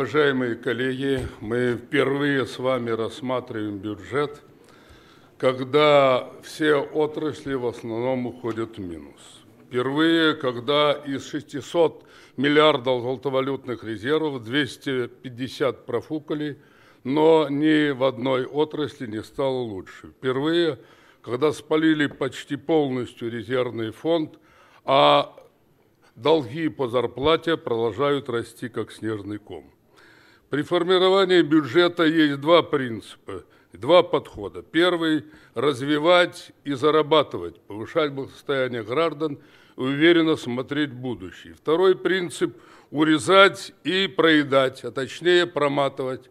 Уважаемые коллеги, мы впервые с вами рассматриваем бюджет, когда все отрасли в основном уходят в минус. Впервые, когда из 600 миллиардов золотовалютных резервов 250 профукали, но ни в одной отрасли не стало лучше. Впервые, когда спалили почти полностью резервный фонд, а долги по зарплате продолжают расти как снежный ком. При формировании бюджета есть два принципа, два подхода. Первый – развивать и зарабатывать, повышать благосостояние граждан, уверенно смотреть в будущее. Второй принцип – урезать и проедать, а точнее проматывать.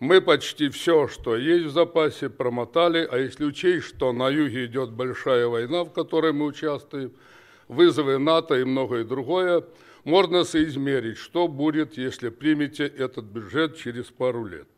Мы почти все, что есть в запасе, промотали, а если учесть, что на юге идет большая война, в которой мы участвуем, вызовы НАТО и многое другое – можно соизмерить, что будет, если примете этот бюджет через пару лет.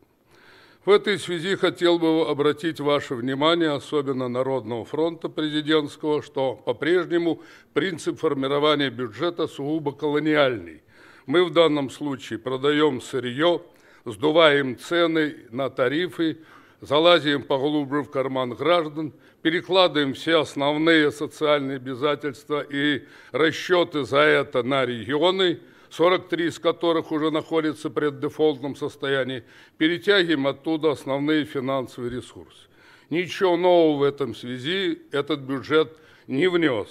В этой связи хотел бы обратить ваше внимание, особенно Народного фронта президентского, что по-прежнему принцип формирования бюджета сугубо колониальный. Мы в данном случае продаем сырье, сдуваем цены на тарифы, залазим поглубже в карман граждан, перекладываем все основные социальные обязательства и расчеты за это на регионы, 43 из которых уже находятся в преддефолтном состоянии, перетягиваем оттуда основные финансовые ресурсы. Ничего нового в этом связи этот бюджет не внес.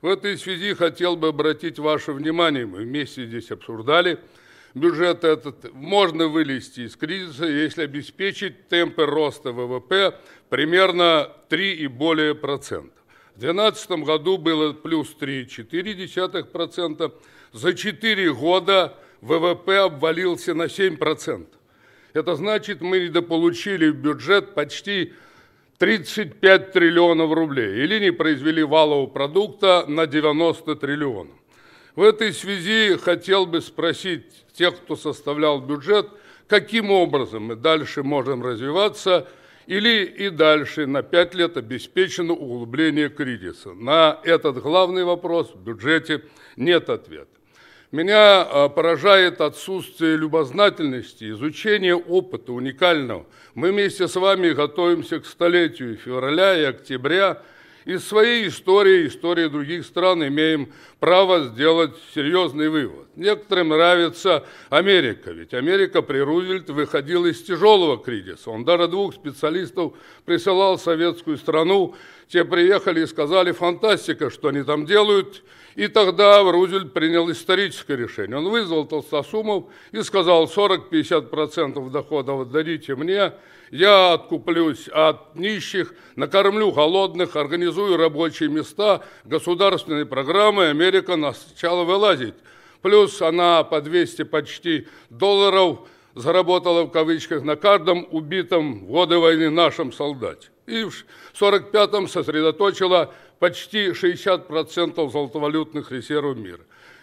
В этой связи хотел бы обратить ваше внимание, мы вместе здесь обсуждали – Бюджет этот можно вылезти из кризиса, если обеспечить темпы роста ВВП примерно 3 и более процента. В 2012 году было плюс 3,4%. За 4 года ВВП обвалился на 7%. Это значит, мы недополучили в бюджет почти 35 триллионов рублей или не произвели валового продукта на 90 триллионов. В этой связи хотел бы спросить тех, кто составлял бюджет, каким образом мы дальше можем развиваться или и дальше на пять лет обеспечено углубление кризиса. На этот главный вопрос в бюджете нет ответа. Меня а, поражает отсутствие любознательности, изучение опыта уникального. Мы вместе с вами готовимся к столетию февраля и октября – из своей истории, истории других стран имеем право сделать серьезный вывод. Некоторым нравится Америка, ведь Америка при Рузвельт выходила из тяжелого кризиса. Он даже двух специалистов присылал в советскую страну, те приехали и сказали, фантастика, что они там делают – и тогда Рузвельт принял историческое решение. Он вызвал Толстосумов и сказал, 40-50% доходов отдадите мне, я откуплюсь от нищих, накормлю голодных, организую рабочие места, государственные программы, Америка начала вылазить. Плюс она по 200 почти долларов заработала в кавычках на каждом убитом в годы войны нашем солдате. И в 45-м сосредоточила почти 60% золотовалютных резервов мира.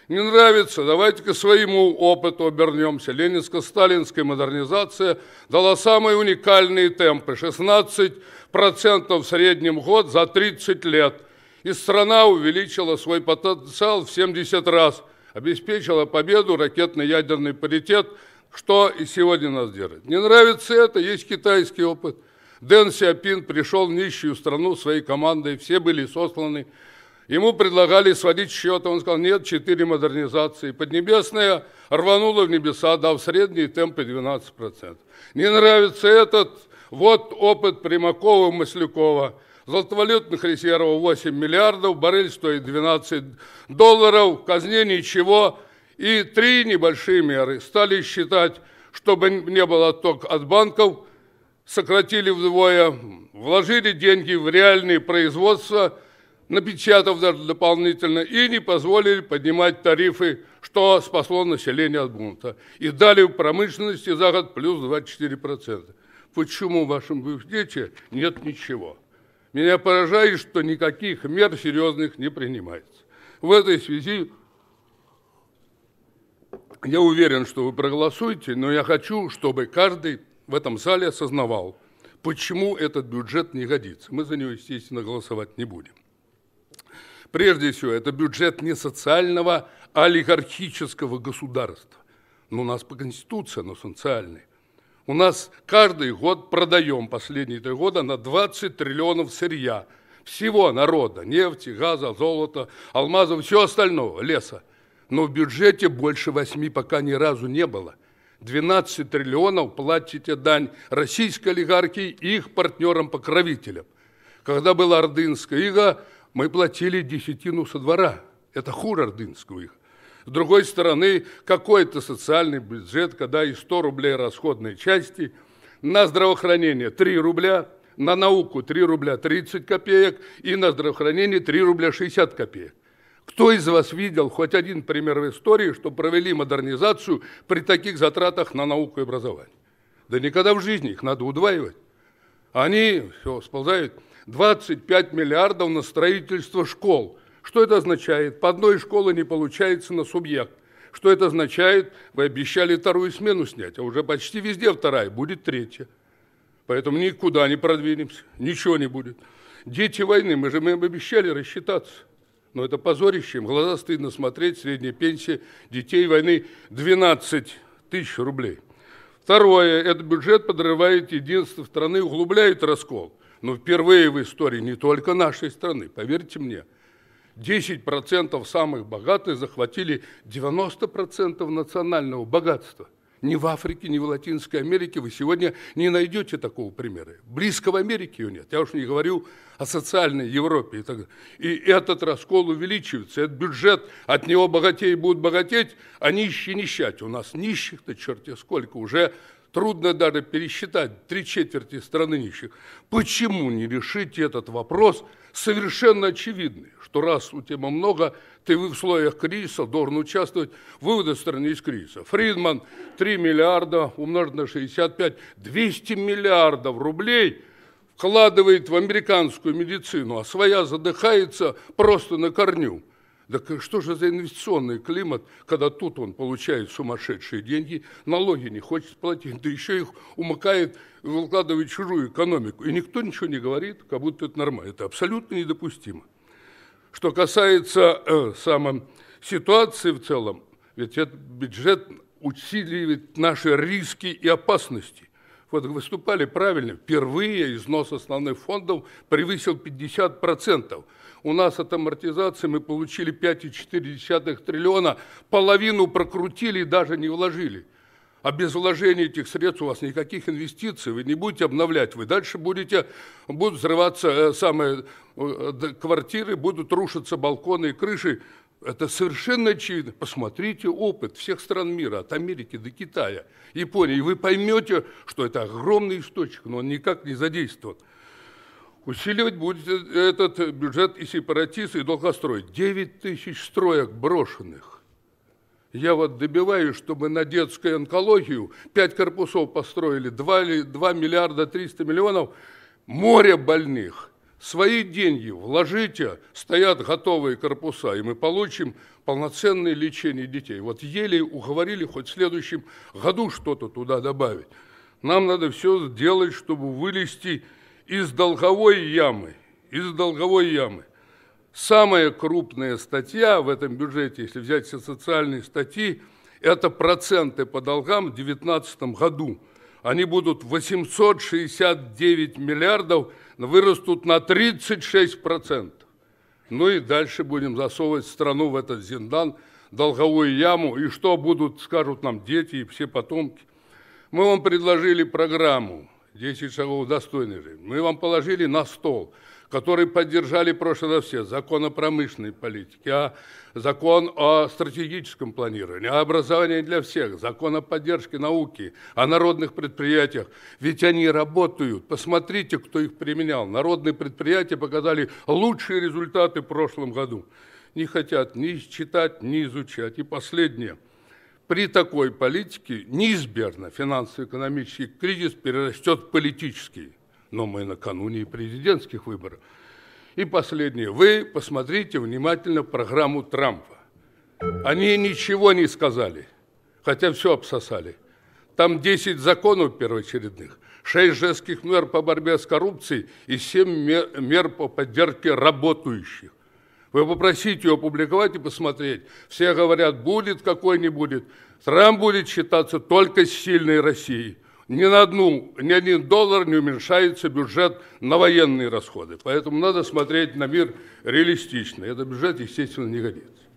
Не нравится, давайте-ка своему опыту обернемся. Ленинско-сталинская модернизация дала самые уникальные темпы. 16% в среднем год за 30 лет. И страна увеличила свой потенциал в 70 раз. Обеспечила победу, ракетно-ядерный паритет, что и сегодня нас держит. Не нравится это, есть китайский опыт – Дэн Сиапин пришел в нищую страну своей командой, все были сосланы. Ему предлагали сводить счеты, он сказал, нет, четыре модернизации. Поднебесная рванула в небеса, дав средние темпы 12%. Не нравится этот, вот опыт Примакова и Маслякова. Золотовалютных резервов 8 миллиардов, баррель стоит 12 долларов, в казне ничего. И три небольшие меры. Стали считать, чтобы не было отток от банков – сократили вдвое, вложили деньги в реальные производства, напечатав даже дополнительно, и не позволили поднимать тарифы, что спасло население от бунта. И дали промышленности за год плюс 24%. Почему в вашем бюджете нет ничего? Меня поражает, что никаких мер серьезных не принимается. В этой связи я уверен, что вы проголосуете, но я хочу, чтобы каждый в этом зале осознавал, почему этот бюджет не годится. Мы за него, естественно, голосовать не будем. Прежде всего, это бюджет не социального, а олигархического государства. Но ну, у нас по Конституции оно социальное. У нас каждый год продаем последние три года на 20 триллионов сырья всего народа, нефти, газа, золота, алмазов, все остального, леса. Но в бюджете больше восьми пока ни разу не было – 12 триллионов платите дань российской олигархии и их партнерам-покровителям. Когда была Ордынское ига, мы платили десятину со двора. Это хур Ордынского их. С другой стороны, какой-то социальный бюджет, когда и 100 рублей расходной части, на здравоохранение 3 рубля, на науку 3 рубля 30 копеек и на здравоохранение 3 рубля 60 копеек. Кто из вас видел хоть один пример в истории, что провели модернизацию при таких затратах на науку и образование? Да никогда в жизни их надо удваивать. Они все сползают. 25 миллиардов на строительство школ. Что это означает? По одной школы не получается на субъект. Что это означает? Вы обещали вторую смену снять, а уже почти везде вторая, будет третья. Поэтому никуда не продвинемся, ничего не будет. Дети войны, мы же мы обещали рассчитаться. Но это позорище, им глаза стыдно смотреть, средняя пенсия детей войны 12 тысяч рублей. Второе, этот бюджет подрывает единство страны, углубляет раскол. Но впервые в истории не только нашей страны, поверьте мне, 10% самых богатых захватили 90% национального богатства – ни в Африке, ни в Латинской Америке вы сегодня не найдете такого примера. Близко в Америке ее нет. Я уж не говорю о социальной Европе и так далее. И этот раскол увеличивается. Этот бюджет, от него богатей будут богатеть, а нищие нищать. У нас нищих-то черти сколько. Уже Трудно даже пересчитать три четверти страны нищих. Почему не решить этот вопрос? Совершенно очевидно, что раз у тебя много, ты в условиях кризиса должен участвовать в выводе из кризиса. Фридман 3 миллиарда умножить на 65, 200 миллиардов рублей вкладывает в американскую медицину, а своя задыхается просто на корню. Так что же за инвестиционный климат, когда тут он получает сумасшедшие деньги, налоги не хочет платить, да еще их умыкает, выкладывает чужую экономику. И никто ничего не говорит, как будто это нормально. Это абсолютно недопустимо. Что касается э, самой ситуации в целом, ведь этот бюджет усиливает наши риски и опасности. Вот выступали правильно, впервые износ основных фондов превысил 50%. У нас от амортизации мы получили 5,4 триллиона, половину прокрутили и даже не вложили. А без вложения этих средств у вас никаких инвестиций, вы не будете обновлять, вы дальше будете, будут взрываться э, самые э, квартиры, будут рушиться балконы и крыши. Это совершенно очевидно. Посмотрите опыт всех стран мира, от Америки до Китая, Японии, и вы поймете, что это огромный источник, но он никак не задействован. Усиливать будет э, этот э, бюджет и сепаратист, и долгострой. 9 тысяч строек брошенных. Я вот добиваюсь, чтобы на детскую онкологию 5 корпусов построили, 2, 2 миллиарда 300 миллионов, море больных. Свои деньги вложите, стоят готовые корпуса, и мы получим полноценное лечение детей. Вот еле уговорили хоть в следующем году что-то туда добавить. Нам надо все сделать, чтобы вылезти из долговой ямы, из долговой ямы. Самая крупная статья в этом бюджете, если взять все социальные статьи, это проценты по долгам в 2019 году. Они будут 869 миллиардов, вырастут на 36 процентов. Ну и дальше будем засовывать страну в этот зиндан, долговую яму. И что будут, скажут нам дети и все потомки. Мы вам предложили программу 10 шагов достойной жизни. Мы вам положили на стол, который поддержали в раз все, закон о промышленной политике, а закон о стратегическом планировании, о образовании для всех, закон о поддержке науки, о народных предприятиях. Ведь они работают. Посмотрите, кто их применял. Народные предприятия показали лучшие результаты в прошлом году. Не хотят ни читать, ни изучать. И последнее – при такой политике неизбежно финансово-экономический кризис перерастет в политический. Но мы накануне и президентских выборов. И последнее. Вы посмотрите внимательно программу Трампа. Они ничего не сказали, хотя все обсосали. Там 10 законов первоочередных, 6 жестких мер по борьбе с коррупцией и 7 мер по поддержке работающих. Вы попросите ее опубликовать и посмотреть. Все говорят, будет какой не будет. Трамп будет считаться только сильной Россией. Ни на одну, ни один доллар не уменьшается бюджет на военные расходы. Поэтому надо смотреть на мир реалистично. Этот бюджет, естественно, не годится.